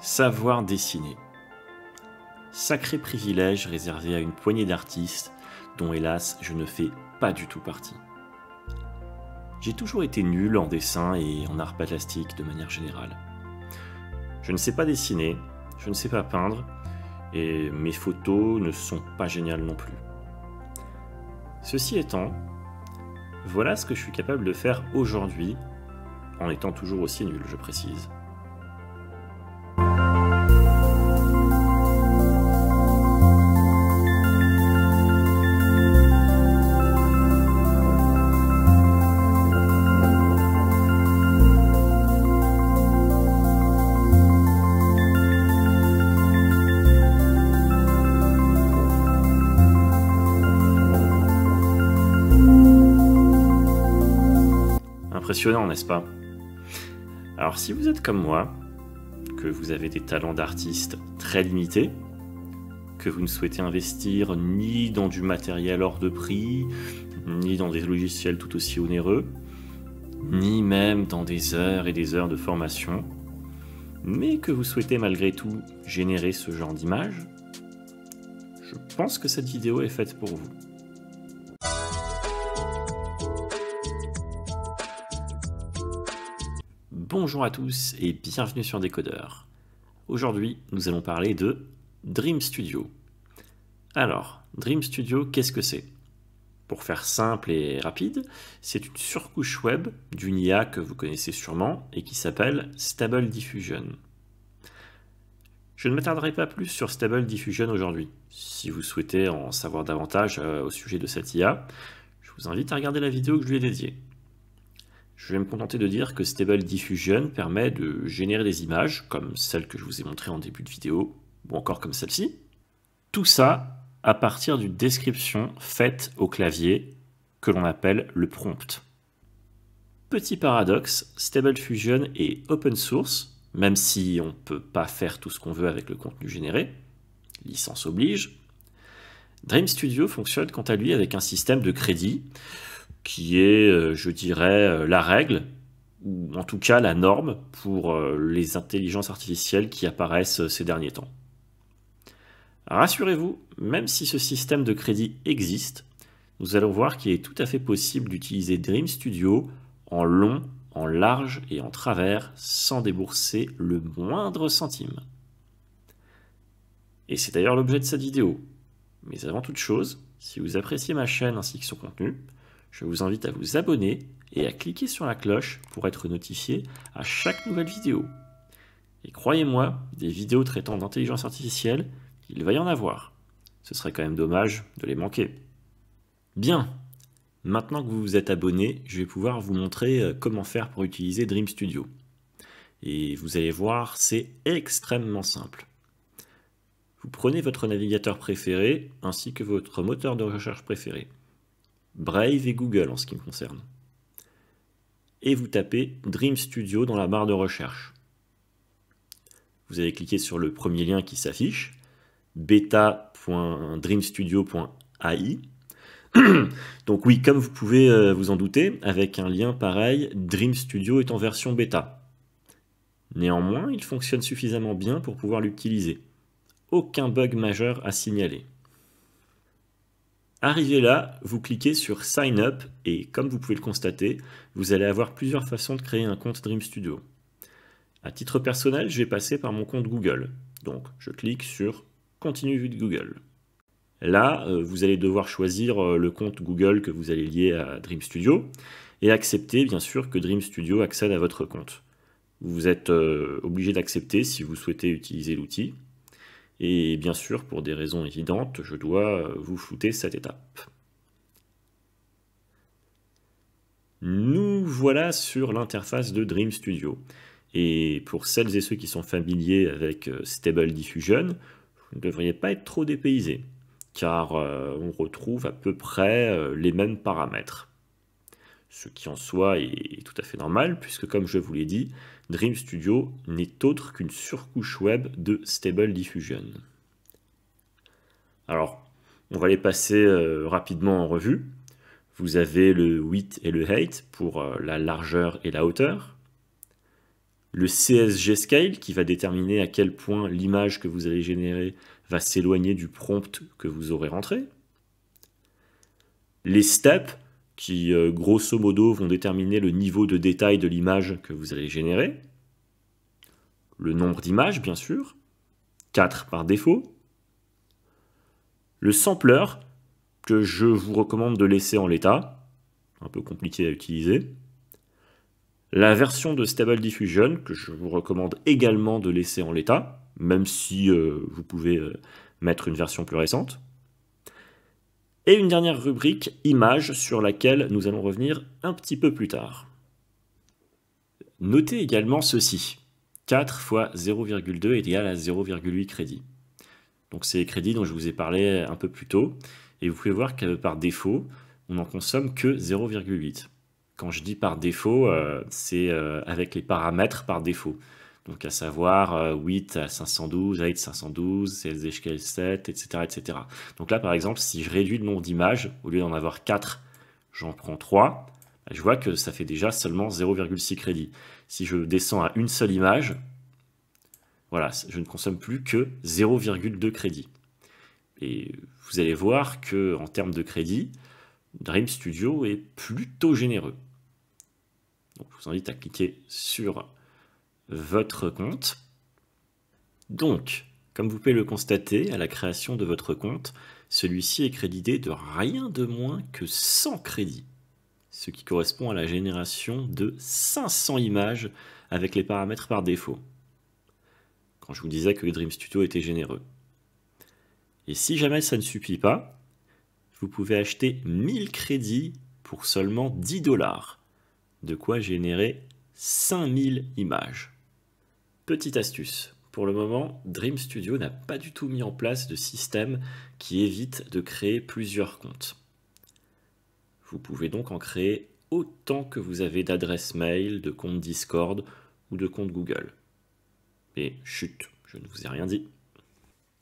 Savoir dessiner. Sacré privilège réservé à une poignée d'artistes dont hélas je ne fais pas du tout partie. J'ai toujours été nul en dessin et en art plastique de manière générale. Je ne sais pas dessiner, je ne sais pas peindre, et mes photos ne sont pas géniales non plus. Ceci étant, voilà ce que je suis capable de faire aujourd'hui, en étant toujours aussi nul, je précise. impressionnant, n'est-ce pas Alors si vous êtes comme moi, que vous avez des talents d'artiste très limités, que vous ne souhaitez investir ni dans du matériel hors de prix, ni dans des logiciels tout aussi onéreux, ni même dans des heures et des heures de formation, mais que vous souhaitez malgré tout générer ce genre d'image, je pense que cette vidéo est faite pour vous. Bonjour à tous et bienvenue sur Décodeur. Aujourd'hui, nous allons parler de Dream Studio. Alors, Dream Studio, qu'est-ce que c'est Pour faire simple et rapide, c'est une surcouche web d'une IA que vous connaissez sûrement et qui s'appelle Stable Diffusion. Je ne m'attarderai pas plus sur Stable Diffusion aujourd'hui. Si vous souhaitez en savoir davantage euh, au sujet de cette IA, je vous invite à regarder la vidéo que je lui ai dédiée. Je vais me contenter de dire que Stable Diffusion permet de générer des images, comme celle que je vous ai montrée en début de vidéo, ou encore comme celle-ci. Tout ça à partir d'une description faite au clavier que l'on appelle le prompt. Petit paradoxe, Stable Fusion est open source, même si on ne peut pas faire tout ce qu'on veut avec le contenu généré, licence oblige. Dream Studio fonctionne quant à lui avec un système de crédit qui est, euh, je dirais, euh, la règle, ou en tout cas la norme pour euh, les intelligences artificielles qui apparaissent ces derniers temps. Rassurez-vous, même si ce système de crédit existe, nous allons voir qu'il est tout à fait possible d'utiliser Dream Studio en long, en large et en travers sans débourser le moindre centime. Et c'est d'ailleurs l'objet de cette vidéo. Mais avant toute chose, si vous appréciez ma chaîne ainsi que son contenu, je vous invite à vous abonner et à cliquer sur la cloche pour être notifié à chaque nouvelle vidéo. Et croyez-moi, des vidéos traitant d'intelligence artificielle, il va y en avoir. Ce serait quand même dommage de les manquer. Bien, maintenant que vous vous êtes abonné, je vais pouvoir vous montrer euh, comment faire pour utiliser Dream Studio. Et vous allez voir, c'est extrêmement simple. Vous prenez votre navigateur préféré ainsi que votre moteur de recherche préféré. Brave et Google en ce qui me concerne. Et vous tapez Dream Studio dans la barre de recherche. Vous allez cliquer sur le premier lien qui s'affiche, beta.dreamstudio.ai. Donc oui, comme vous pouvez euh, vous en douter, avec un lien pareil, Dream Studio est en version bêta. Néanmoins, il fonctionne suffisamment bien pour pouvoir l'utiliser. Aucun bug majeur à signaler. Arrivé là, vous cliquez sur Sign Up et comme vous pouvez le constater, vous allez avoir plusieurs façons de créer un compte Dream Studio. À titre personnel, je vais passer par mon compte Google. Donc je clique sur Continue vue de Google. Là, euh, vous allez devoir choisir euh, le compte Google que vous allez lier à Dream Studio et accepter bien sûr que Dream Studio accède à votre compte. Vous êtes euh, obligé d'accepter si vous souhaitez utiliser l'outil. Et bien sûr, pour des raisons évidentes, je dois euh, vous flouter cette étape. Nous voilà sur l'interface de Dream Studio. Et pour celles et ceux qui sont familiers avec euh, Stable Diffusion, vous ne devriez pas être trop dépaysés, car euh, on retrouve à peu près les mêmes paramètres ce qui en soi est tout à fait normal, puisque comme je vous l'ai dit, Dream Studio n'est autre qu'une surcouche web de Stable Diffusion. Alors, on va les passer euh, rapidement en revue. Vous avez le width et le height pour euh, la largeur et la hauteur. Le CSG Scale qui va déterminer à quel point l'image que vous allez générer va s'éloigner du prompt que vous aurez rentré. Les steps qui, euh, grosso modo, vont déterminer le niveau de détail de l'image que vous allez générer, le nombre d'images, bien sûr, 4 par défaut, le sampler, que je vous recommande de laisser en l'état, un peu compliqué à utiliser, la version de Stable Diffusion, que je vous recommande également de laisser en l'état, même si euh, vous pouvez euh, mettre une version plus récente, et une dernière rubrique, image sur laquelle nous allons revenir un petit peu plus tard. Notez également ceci. 4 fois 0,2 est égal à 0,8 crédits. Donc c'est les crédits dont je vous ai parlé un peu plus tôt. Et vous pouvez voir que par défaut, on n'en consomme que 0,8. Quand je dis par défaut, euh, c'est euh, avec les paramètres par défaut donc à savoir 8 euh, à 512, 8 512, CSDHKL 7, etc., Donc là, par exemple, si je réduis le nombre d'images, au lieu d'en avoir 4, j'en prends 3, bah, je vois que ça fait déjà seulement 0,6 crédit. Si je descends à une seule image, voilà, je ne consomme plus que 0,2 crédit. Et vous allez voir que en termes de crédit, Dream Studio est plutôt généreux. Donc je vous invite à cliquer sur votre compte. Donc, comme vous pouvez le constater, à la création de votre compte, celui-ci est crédité de rien de moins que 100 crédits, ce qui correspond à la génération de 500 images avec les paramètres par défaut. Quand je vous disais que Dream Studio était généreux. Et si jamais ça ne suffit pas, vous pouvez acheter 1000 crédits pour seulement 10 dollars, de quoi générer 5000 images. Petite astuce, pour le moment, Dream Studio n'a pas du tout mis en place de système qui évite de créer plusieurs comptes. Vous pouvez donc en créer autant que vous avez d'adresses mail, de comptes Discord ou de comptes Google. Mais chut, je ne vous ai rien dit.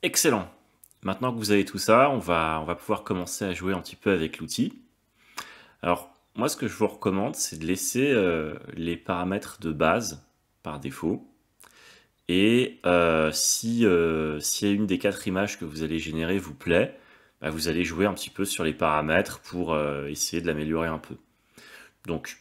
Excellent. Maintenant que vous avez tout ça, on va, pouvoir commencer à jouer un petit peu avec l'outil. Alors, moi, ce que je vous recommande, c'est de laisser euh, les paramètres de base par défaut et euh, si, euh, une des quatre images que vous allez générer vous plaît, bah, vous allez jouer un petit peu sur les paramètres pour euh, essayer de l'améliorer un peu. Donc,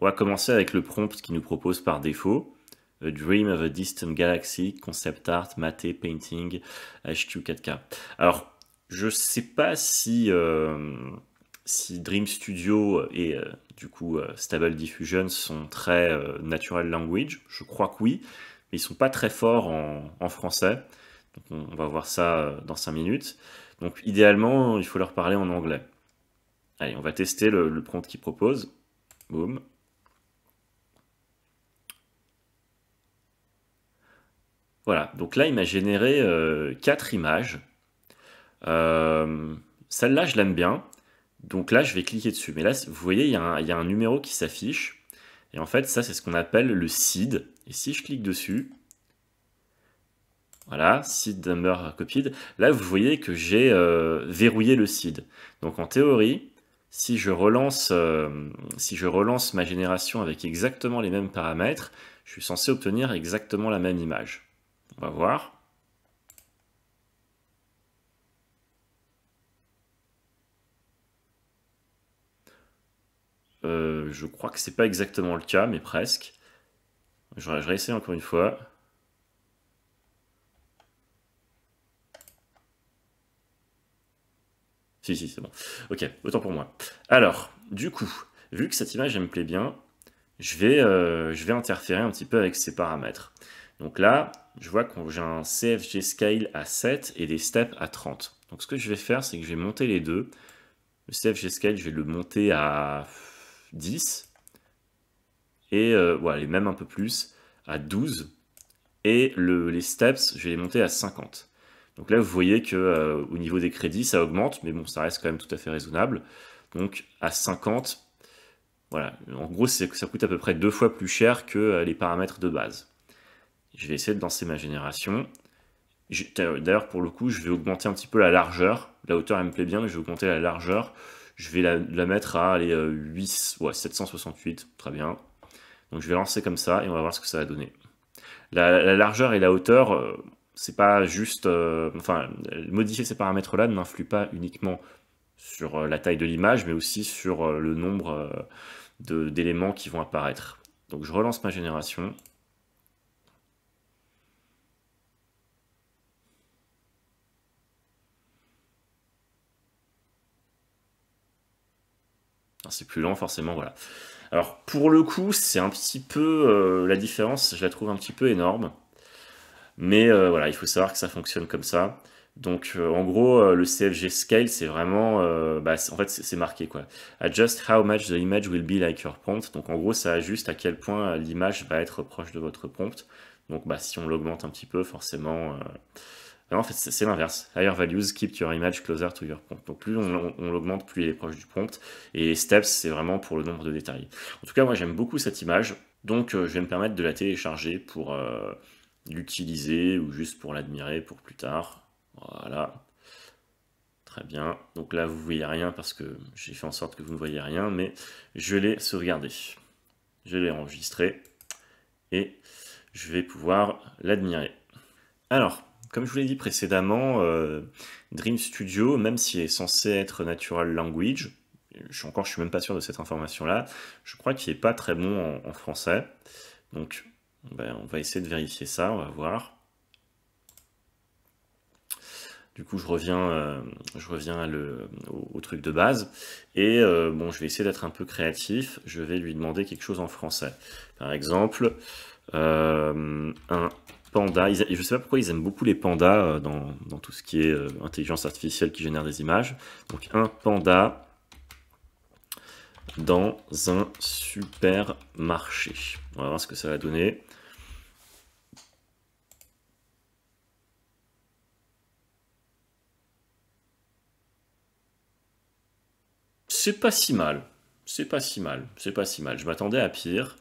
on va commencer avec le prompt qui nous propose par défaut. A Dream of a Distant Galaxy, Concept Art, Maté, Painting, HQ4K. Alors, je ne sais pas si, si Dream Studio et du coup Stable Diffusion sont très natural language. Je crois que oui ils sont pas très forts en, français. on, va voir ça euh, dans 5 minutes. Donc idéalement, il faut leur parler en anglais. Allez, on va tester le, prompt qu'il propose. Voilà, donc là, il m'a généré euh, quatre 4 images. Euh, celle-là, je l'aime bien. Donc là, je vais cliquer dessus. Mais là, vous voyez, il y, a un, il y a un numéro qui s'affiche. Et en fait, ça, c'est ce qu'on appelle le seed. Et si je clique dessus, voilà, seed number copied, là vous voyez que j'ai euh, verrouillé le seed. Donc en théorie, si je, relance, euh, si je relance ma génération avec exactement les mêmes paramètres, je suis censé obtenir exactement la même image. On va voir. Euh, je crois que c'est pas exactement le cas, mais presque. Je, vais réessaie encore une fois. Si, si, c'est bon. Ok, autant pour moi. Alors, du coup, vu que cette image, elle me plaît bien, je vais, euh, je vais interférer un petit peu avec ces paramètres. Donc là, je vois que j'ai un CFG scale à 7 et des steps à 30. Donc ce que je vais faire, c'est que je vais monter les deux. Le CFG scale, je vais le monter à 10 et euh, voilà, les mêmes un peu plus, à 12, et les steps, je vais les monter à 50. Donc là, vous voyez que euh, au niveau des crédits, ça augmente, mais bon, ça reste quand même tout à fait raisonnable. Donc à 50, voilà, en gros, ça coûte à peu près deux fois plus cher que euh, les paramètres de base. Je vais essayer de danser ma génération. D'ailleurs, pour le coup, je vais augmenter un petit peu la largeur. La hauteur, elle me plaît bien, mais je vais augmenter la largeur. Je vais la, mettre à les, 8, 768, très bien. Donc je vais lancer comme ça et on va voir ce que ça va donner. La, largeur et la hauteur, euh, c'est pas juste... Euh, enfin, modifier ces paramètres-là n'influe pas uniquement sur euh, la taille de l'image, mais aussi sur le nombre d'éléments qui vont apparaître. Donc je relance ma génération. Ah, c'est plus lent forcément, voilà. Alors pour le coup, c'est un petit peu euh, la différence, je la trouve un petit peu énorme. Mais euh, voilà, il faut savoir que ça fonctionne comme ça. Donc euh, en gros, le CFG scale, c'est vraiment, bah, en fait, c'est marqué quoi. Adjust how much the image will be like your prompt. Donc en gros, ça ajuste à quel point l'image va être proche de votre prompt. Donc bah, si on l'augmente un petit peu, forcément, en fait, c'est l'inverse. Higher values keep your image closer to your prompt. Donc plus on, l'augmente, plus il est proche du prompt. Et steps, c'est vraiment pour le nombre de détails. En tout cas, moi j'aime beaucoup cette image, donc euh, je vais me permettre de la télécharger pour euh, l'utiliser ou juste pour l'admirer pour plus tard. Voilà. Très bien. Donc là, vous ne voyez rien parce que j'ai fait en sorte que vous ne voyez rien, mais je l'ai sauvegardé. Je l'ai enregistré et je vais pouvoir l'admirer. Alors, comme je vous l'ai dit précédemment, euh, Dream Studio, même s'il est censé être Natural Language, je suis encore, je suis même pas sûr de cette information-là, je crois qu'il n'est pas très bon en, français. Donc, ben, on va essayer de vérifier ça, on va voir. Du coup, je reviens, euh, je reviens au, truc de base. Et euh, bon, je vais essayer d'être un peu créatif. Je vais lui demander quelque chose en français. Par exemple, un je ne sais pas pourquoi ils aiment beaucoup les pandas euh, dans, tout ce qui est euh, intelligence artificielle qui génère des images. Donc un panda dans un supermarché. On va voir ce que ça va donner. C'est pas si mal. C'est pas si mal. C'est pas si mal. Je m'attendais à pire.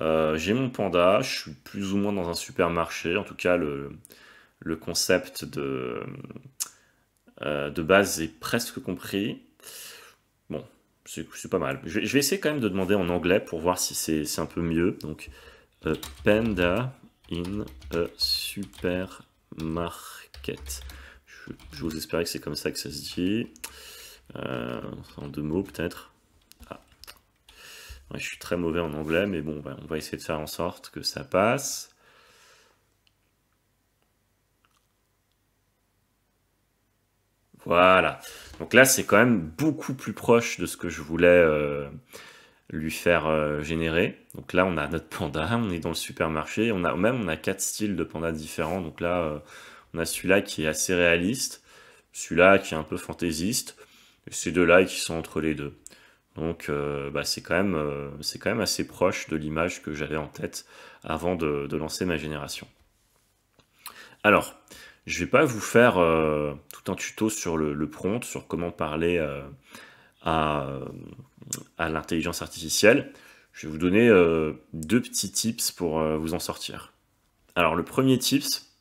Euh, j'ai mon panda, je suis plus ou moins dans un supermarché. En tout cas, le, concept de, euh, de base est presque compris. Bon, c'est pas mal. Je, vais essayer quand même de demander en anglais pour voir si c'est un peu mieux. Donc, euh, panda in a supermarket. Je, je vous espérais que c'est comme ça que ça se dit. en deux mots peut-être je suis très mauvais en anglais, mais bon, on va essayer de faire en sorte que ça passe. Voilà. Donc là, c'est quand même beaucoup plus proche de ce que je voulais euh, lui faire euh, générer. Donc là, on a notre panda, on est dans le supermarché. On a même on a quatre styles de panda différents. Donc là, euh, on a celui-là qui est assez réaliste, celui-là qui est un peu fantaisiste, et ces deux-là qui sont entre les deux. Donc euh, bah, euh, c'est quand, même, assez proche de l'image que j'avais en tête avant de, lancer ma génération. Alors, je ne vais pas vous faire euh, tout un tuto sur le, prompt, sur comment parler à, l'intelligence artificielle. Je vais vous donner deux petits tips pour vous en sortir. Alors le premier tips,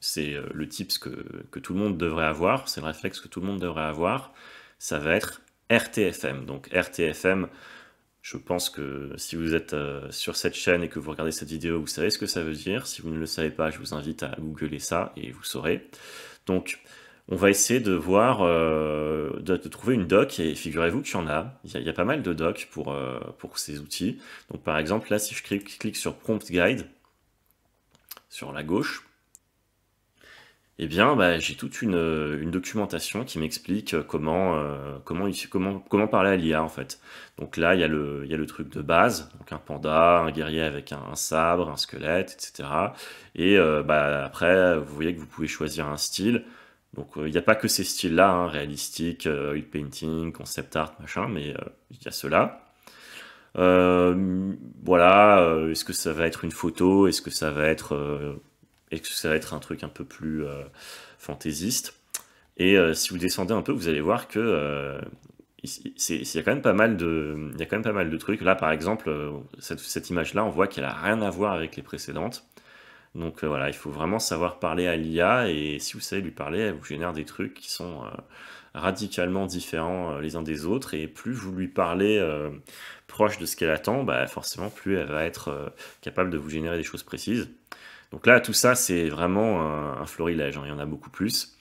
c'est le tips que tout le monde devrait avoir, c'est le réflexe que tout le monde devrait avoir, ça va être RTFM. Donc RTFM, je pense que si vous êtes euh, sur cette chaîne et que vous regardez cette vidéo, vous savez ce que ça veut dire. Si vous ne le savez pas, je vous invite à googler ça et vous saurez. Donc on va essayer de voir, euh, de, trouver une doc, et figurez-vous qu'il y en a. Il y, a, pas mal de docs pour, euh, pour ces outils. Donc par exemple, là, si je clique sur Prompt Guide, sur la gauche, eh bien, bah, j'ai toute euh, une, documentation qui m'explique euh, comment, euh, comment, comment, comment, parler à l'IA en fait. Donc là, il y, a le, truc de base, donc un panda, un guerrier avec un, sabre, un squelette, etc. Et bah, après, vous voyez que vous pouvez choisir un style. Donc il n'y a pas que ces styles-là, hein, réalistique, oil painting, concept art, machin, mais il y a ceux-là. voilà, est-ce que ça va être une photo Est-ce que ça va être et que ça va être un truc un peu plus euh, fantaisiste. Et euh, si vous descendez un peu, vous allez voir que il y a quand même pas mal de, trucs. Là, par exemple, euh, cette, image-là, on voit qu'elle a rien à voir avec les précédentes. Donc voilà, il faut vraiment savoir parler à l'IA et si vous savez lui parler, elle vous génère des trucs qui sont radicalement différents les uns des autres et plus vous lui parlez proche de ce qu'elle attend, bah, forcément plus elle va être capable de vous générer des choses précises. Donc là, tout ça, c'est vraiment un, florilège. Hein. Il y en a beaucoup plus.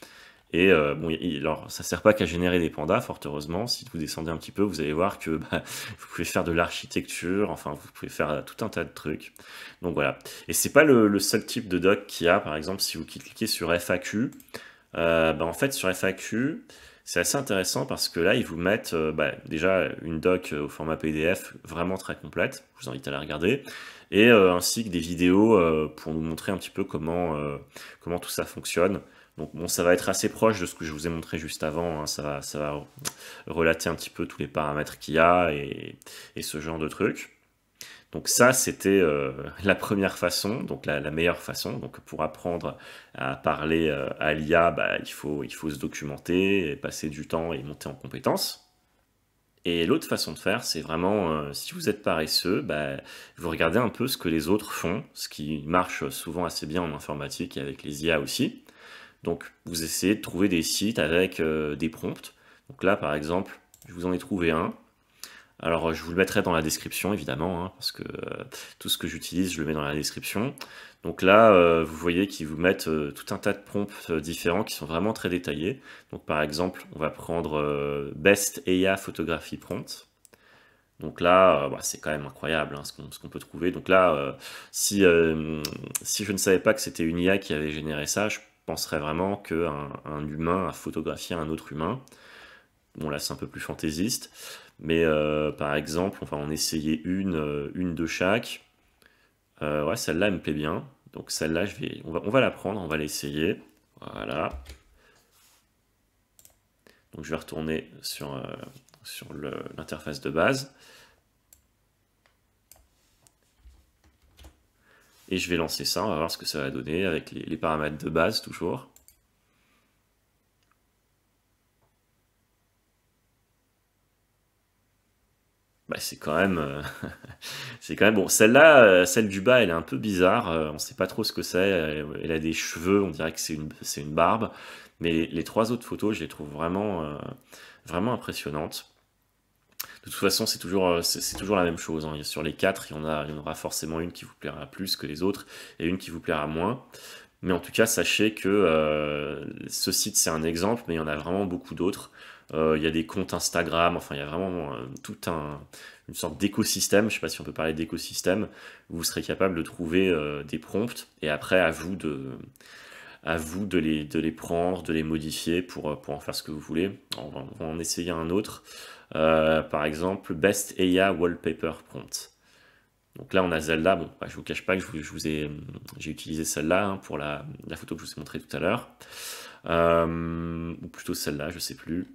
Et euh, bon, alors, ça ne sert pas qu'à générer des pandas, fort heureusement. Si vous descendez un petit peu, vous allez voir que bah, vous pouvez faire de l'architecture, enfin, vous pouvez faire euh, tout un tas de trucs. Donc voilà. Et c'est pas le, seul type de doc qu'il y a. Par exemple, si vous cliquez sur FAQ, euh, bah, en fait, sur FAQ, c'est assez intéressant parce que là, ils vous mettent bah, déjà une doc au format PDF vraiment très complète. Je vous invite à la regarder et euh, ainsi que des vidéos euh, pour nous montrer un petit peu comment, euh, comment tout ça fonctionne. Donc bon, ça va être assez proche de ce que je vous ai montré juste avant, hein. ça, va, ça, va, relater un petit peu tous les paramètres qu'il y a et, ce genre de trucs. Donc ça, c'était la première façon, donc la, meilleure façon. Donc pour apprendre à parler à l'IA, bah, il, faut, il faut se documenter, passer du temps et monter en compétences. Et l'autre façon de faire, c'est vraiment, euh, si vous êtes paresseux, bah, vous regardez un peu ce que les autres font, ce qui marche souvent assez bien en informatique et avec les IA aussi. Donc vous essayez de trouver des sites avec euh, des prompts. Donc là, par exemple, je vous en ai trouvé un. Alors je vous le mettrai dans la description, évidemment, hein, parce que euh, tout ce que j'utilise, je le mets dans la description. Donc là, euh, vous voyez qu'ils vous mettent euh, tout un tas de prompts euh, différents qui sont vraiment très détaillés. Donc par exemple, on va prendre Best AI Photography Prompt. Donc là, bah, c'est quand même incroyable hein, ce qu'on peut trouver. Donc là, si, je ne savais pas que c'était une IA qui avait généré ça, je penserais vraiment qu'un un humain a photographié un autre humain. Bon là, c'est un peu plus fantaisiste. Mais par exemple, on va en essayer une, une de chaque. ouais, celle-là, elle me plaît bien. Donc celle-là, je vais, on va, on la prendre, on va l'essayer. Voilà. Donc je vais retourner sur, euh, sur l'interface de base. Et je vais lancer ça, on va voir ce que ça va donner avec les paramètres de base toujours. Bah, c'est quand même, euh, c'est quand même bon. Celle-là, euh, celle du bas, elle est un peu bizarre. Euh, on ne sait pas trop ce que c'est. Elle, a des cheveux. On dirait que c'est une, barbe. Mais les, trois autres photos, je les trouve vraiment, vraiment impressionnantes. De toute façon, c'est toujours, c'est, toujours la même chose. Hein. Sur les quatre, il y en aura forcément une qui vous plaira plus que les autres et une qui vous plaira moins. Mais en tout cas, sachez que ce site, c'est un exemple, mais il y en a vraiment beaucoup d'autres. Euh, il y a des comptes Instagram, enfin il y a vraiment euh, tout un, une sorte d'écosystème, je ne sais pas si on peut parler d'écosystème, où vous serez capable de trouver euh, des prompts et après à vous de à vous de les, de les prendre, de les modifier pour, pour en faire ce que vous voulez. On va, en essayer un autre. par exemple, Best AI Wallpaper Prompt. Donc là, on a celle-là. Bon, bah, je vous cache pas que je je vous ai, j'ai utilisé celle-là hein, pour la, la, photo que je vous ai montrée tout à l'heure. Euh, ou plutôt celle-là, je sais plus.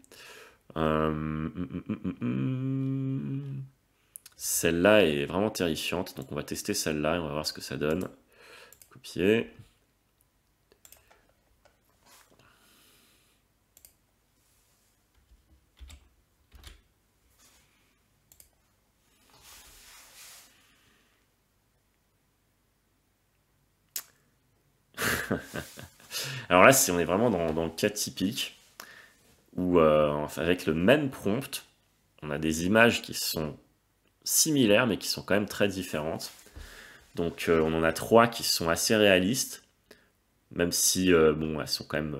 Euh, mm, mm, mm, celle-là est vraiment terrifiante, donc on va tester celle-là et on va voir ce que ça donne. Copier. Alors là, on est vraiment dans, le cas typique où, euh, avec le même prompt, on a des images qui sont similaires mais qui sont quand même très différentes. Donc euh, on en a trois qui sont assez réalistes, même si euh, bon, elles sont quand même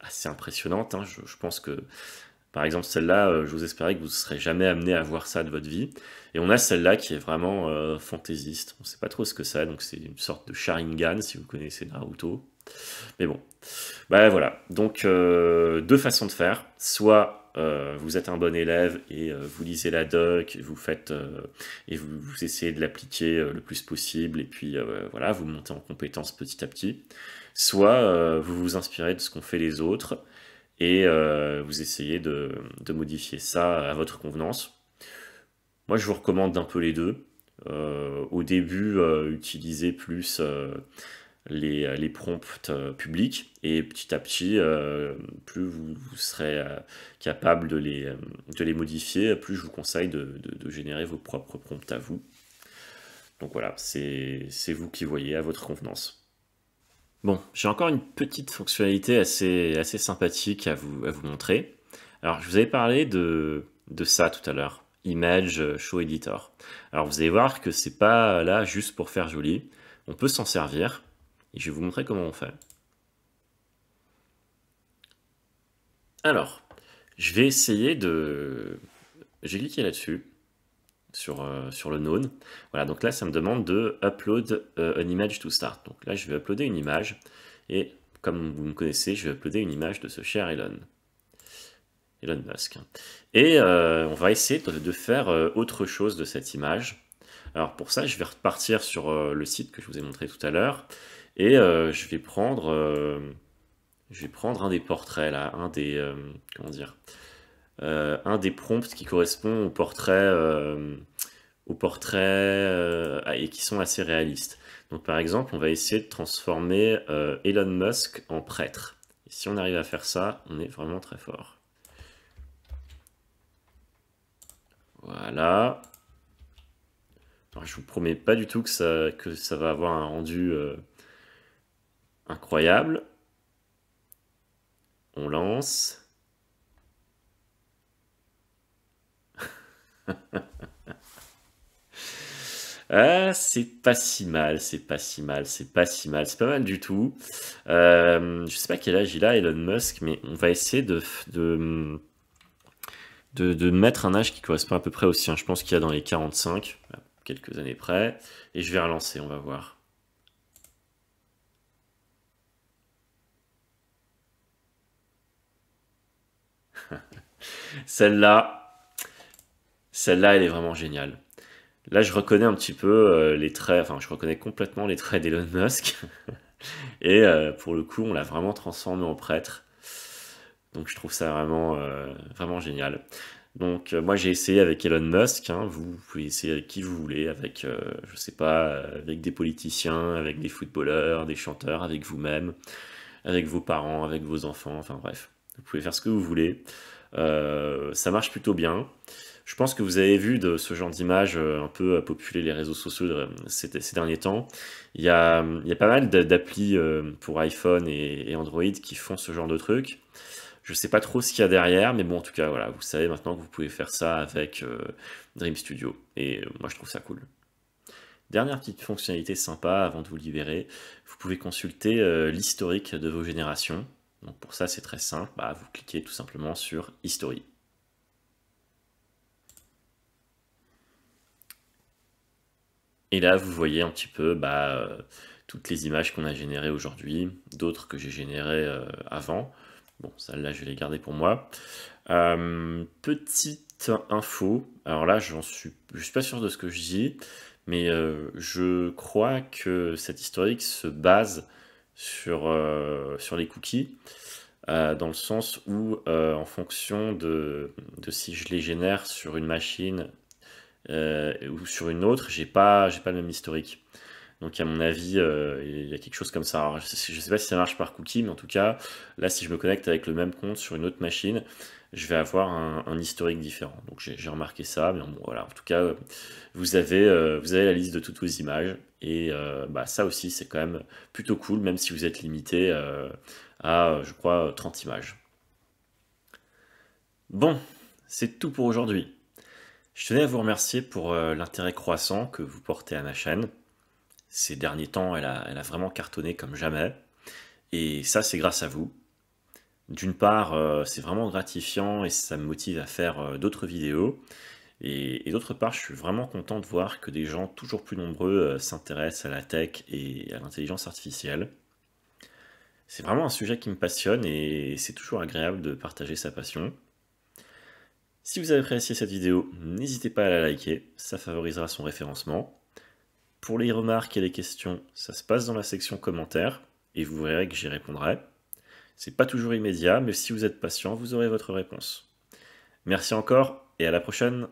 assez impressionnantes. Hein. Je, je, pense que par exemple celle-là, je vous espérais que vous ne serez jamais amené à voir ça de votre vie. Et on a celle-là qui est vraiment fantaisiste. On ne sait pas trop ce que c'est, donc c'est une sorte de Sharingan si vous connaissez Naruto. Mais bon, bah voilà. Donc euh, deux façons de faire. Soit euh, vous êtes un bon élève et euh, vous lisez la doc, vous faites et vous, essayez de l'appliquer le plus possible et puis voilà, vous montez en compétence petit à petit. Soit vous vous inspirez de ce qu'ont fait les autres et vous essayez de, de, modifier ça à votre convenance. Moi, je vous recommande d'un peu les deux. au début, utilisez plus les, euh, les prompts euh, publics et petit à petit, euh, plus vous, serez capable de les, de les modifier, plus je vous conseille de, générer vos propres prompts à vous. Donc voilà, c'est vous qui voyez à votre convenance. Bon, j'ai encore une petite fonctionnalité assez, assez sympathique à vous, à vous montrer. Alors, je vous avais parlé de, de ça tout à l'heure, Image Show Editor. Alors, vous allez voir que c'est pas là juste pour faire joli, on peut s'en servir. Et je vais vous montrer comment on fait. Alors, je vais essayer de... J'ai cliqué là-dessus, sur, euh, sur le known. Voilà, donc là, ça me demande de upload euh, an image to start. Donc là, je vais uploader une image. Et comme vous me connaissez, je vais uploader une image de ce cher Elon. Elon Musk. Et euh, on va essayer de faire autre chose de cette image. Alors pour ça, je vais repartir sur le site que je vous ai montré tout à l'heure. Et euh, je vais prendre, euh, je vais prendre un des portraits là, un des, euh, dire, un des prompts qui correspond au portrait, et qui sont assez réalistes. Donc par exemple, on va essayer de transformer Elon Musk en prêtre. Et si on arrive à faire ça, on est vraiment très fort. Voilà. Je je vous promets pas du tout que ça, que ça va avoir un rendu Incroyable. On lance. ah, c'est pas si mal, c'est pas si mal, c'est pas si mal, c'est pas mal du tout. Euh, je sais pas quel âge il a, Elon Musk, mais on va essayer de, de, de mettre un âge qui correspond à peu près au sien. Je pense qu'il y a dans les 45, quelques années près. Et je vais relancer, on va voir. celle-là, celle-là, elle est vraiment géniale. Là, je reconnais un petit peu euh, les traits, enfin, je reconnais complètement les traits d'Elon Musk. Et euh, pour le coup, on l'a vraiment transformé en prêtre. Donc, je trouve ça vraiment, euh, vraiment génial. Donc, moi, j'ai essayé avec Elon Musk. Hein. vous, pouvez essayer avec qui vous voulez, avec, je sais pas, avec des politiciens, avec des footballeurs, des chanteurs, avec vous-même, avec vos parents, avec vos enfants, enfin, bref. Vous pouvez faire ce que vous voulez. Euh, ça marche plutôt bien. Je pense que vous avez vu de ce genre d'image euh, un peu euh, populer les réseaux sociaux ces, derniers temps. Il y a, pas mal d'applis pour iPhone et, Android qui font ce genre de trucs. Je ne sais pas trop ce qu'il y a derrière, mais bon, en tout cas, voilà, vous savez maintenant que vous pouvez faire ça avec Dream Studio. Et moi, je trouve ça cool. Dernière petite fonctionnalité sympa avant de vous libérer, vous pouvez consulter l'historique de vos générations. Donc pour ça, c'est très simple, bah, vous cliquez tout simplement sur History. Et là, vous voyez un petit peu bah, euh, toutes les images qu'on a générées aujourd'hui, d'autres que j'ai générées euh, avant. Bon, celle-là, je vais les garder pour moi. Euh, petite info, alors là, je suis, je suis pas sûr de ce que je dis, mais je crois que cette historique se base sur, euh, sur les cookies, euh, dans le sens où, euh, en fonction de, de, si je les génère sur une machine ou sur une autre, j'ai pas, pas le même historique. Donc, à mon avis, il y a quelque chose comme ça. je sais pas si ça marche par cookie, mais en tout cas, là, si je me connecte avec le même compte sur une autre machine, je vais avoir un, historique différent. Donc j'ai remarqué ça, mais voilà, en tout cas, euh, euh, vous avez, la liste de toutes vos images, et euh, bah, ça aussi, c'est quand même plutôt cool, même si vous êtes limité à, je crois, 30 images. Bon, c'est tout pour aujourd'hui. Je tenais à vous remercier pour l'intérêt croissant que vous portez à ma chaîne. Ces derniers temps, elle a vraiment cartonné comme jamais. Et ça, c'est grâce à vous. D'une part, euh, c'est vraiment gratifiant et ça me motive à faire euh, d'autres vidéos. Et, d'autre part, je suis vraiment content de voir que des gens toujours plus nombreux euh, s'intéressent à la tech et à l'intelligence artificielle. C'est vraiment un sujet qui me passionne et c'est toujours agréable de partager sa passion. Si vous avez apprécié cette vidéo, n'hésitez pas à la liker, ça favorisera son référencement. Pour les remarques et les questions, ça se passe dans la section commentaires et vous verrez que j'y répondrai. C'est pas toujours immédiat, mais si vous êtes patient, vous aurez votre réponse. Merci encore et à la prochaine